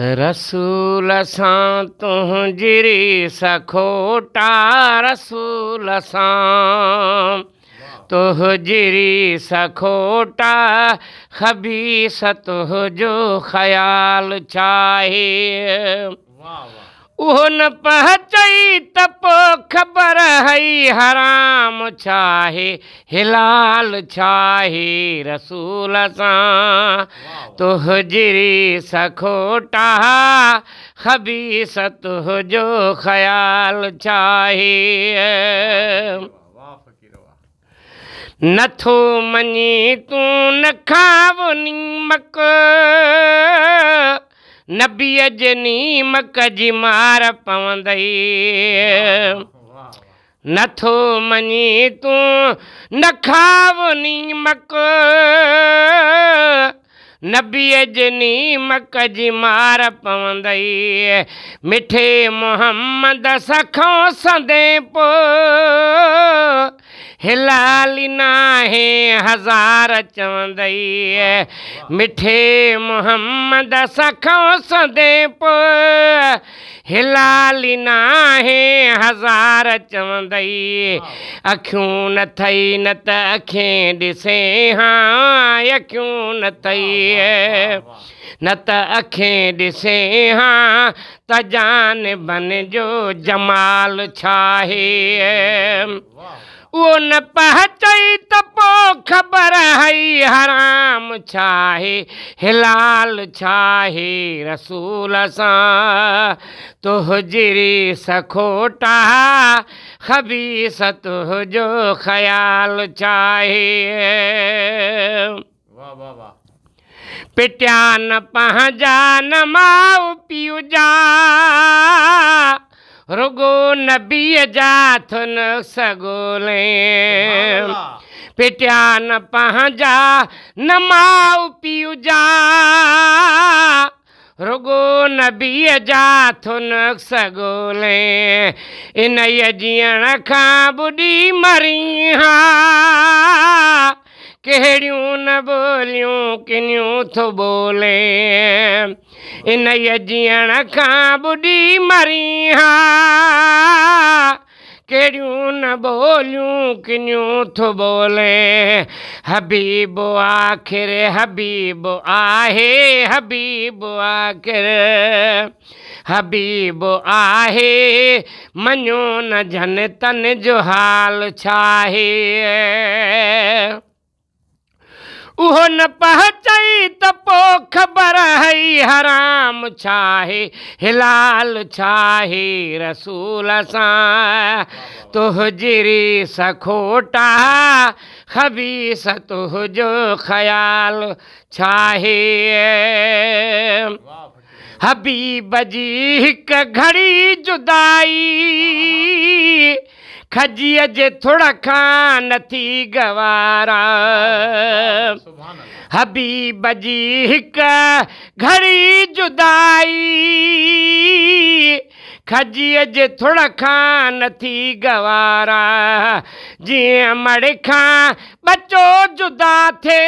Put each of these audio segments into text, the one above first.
रसूल सा तुह जिरी सखोटा रसूल सा तुह जिरी सखोटा ख़बीस सतुह जो ख्याल चाहे उन न तपो ख़बर हई हरा छाहे हिलाल छाहे रसूल सा तो तुहिरी सखोटा ख़बीस तुहिंजो ख्याल छाहे नथो मनी तू न खावो नीमक नबीअ जे नीमक जी मार पवंदई नथो मञी तू न खाओ नीमक नबीअ जे नीमक जी मार पवंदई मिठे मोहम्मद सखो सदे पोइ हिलाली हिलालीना हज़ार चवंदई मिठे मोहम्मद सखो सदे पीना है हज़ार चवंदई अखियूं न अथई न त अखियूं ॾिसे हायूं न अथई न त अखिय ॾिसे हा त जान भन जो जमाल छा आहे वो न खबर हई हराम छाहे हिलाल छाहे रसूल सां तुहजरी सखोटा खबीस तुहजो ख़्याल छाहे वाह वाह वाह पिटिया न पहजा न जा रुगो न बीअ जा थुन सगोले पिटिया न पंहिंजा न माउ पीउ जा रुगो न बीअ जा थुन सगोले इन जीअण खां बुॾी मरी हा कहिड़ियूं न ॿोलियूं किनियूं थो ॿोले इन जीअण खां ॿुॾी मरी हा कहिड़ियूं न ॿोलियूं किनियूं थो ॿोले हबीब आख़िर हबीब आहे हबीब आख़िर हबीब आहे मञो न जन तन जो हाल छा आहे उहो न पहचई तो पोख खबर हई हराम छाहे हिलाल छाहे रसूल सा सां जिरी सखोटा खबीस जो ख़्याल छाहे हबीब जी घड़ी जुदाई खजीअ जे थुड़ खां न थी गवारा हबी भॼी हिकु घड़ी जुदाई खजीअ जे थुड़ खां न थी गवारा जीअं मड़ खां बचो जुदा थिए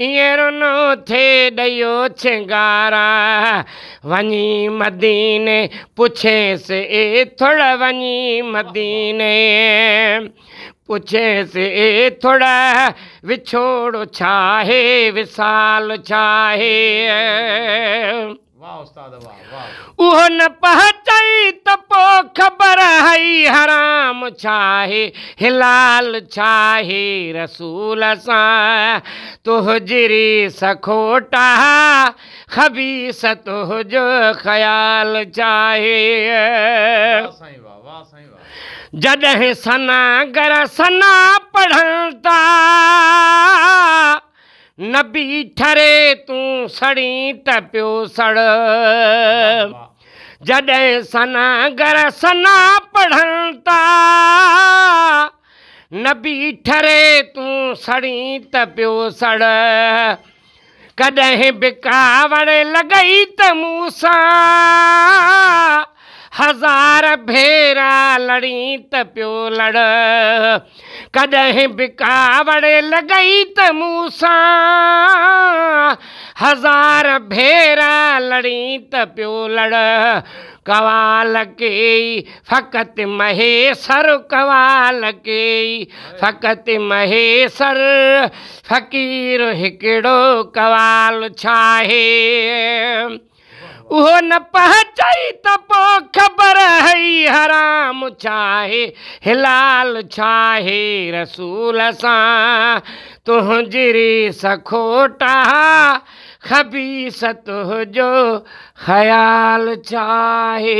ईअर न थे ॾियो छिंगारा वञी मदीन पुछेसि ए थोरा वञी मदीन पुछेसि ए थोरा विछोड़ो छा आहे विसाल छा आहे उहो न पह ख़बर हई हराम छा आहे हिलाल छा आहे तुजर ख़बीस तुंहिंजो ख़्यालु चाहे जॾहिं सना घर सना पढ़नि था नबी ठरे तूं सड़ी त पियो सड़ जॾहिं सना घर सना पढ़नि था न बी ठरे तूं सड़ी त पियो सड़ कॾहिं बि कावड़ लॻई त मूं सां हज़ार भेरा लड़ी त पियो लड़ कॾहिं बि कावड़ लॻई त मूंसां हज़ार भेरा लड़ी त पियो लड़ कवाल के, फकत महेसर कवाल के फ़क़त महे सर फ़क़ीर हिकिड़ो कवाल छा आहे उहो न पहचाई त पो खबर है हराम चाहे हिलाल चाहे रसूल सां तुंहिंजरी सखोटा खबीस जो ख्याल चाहे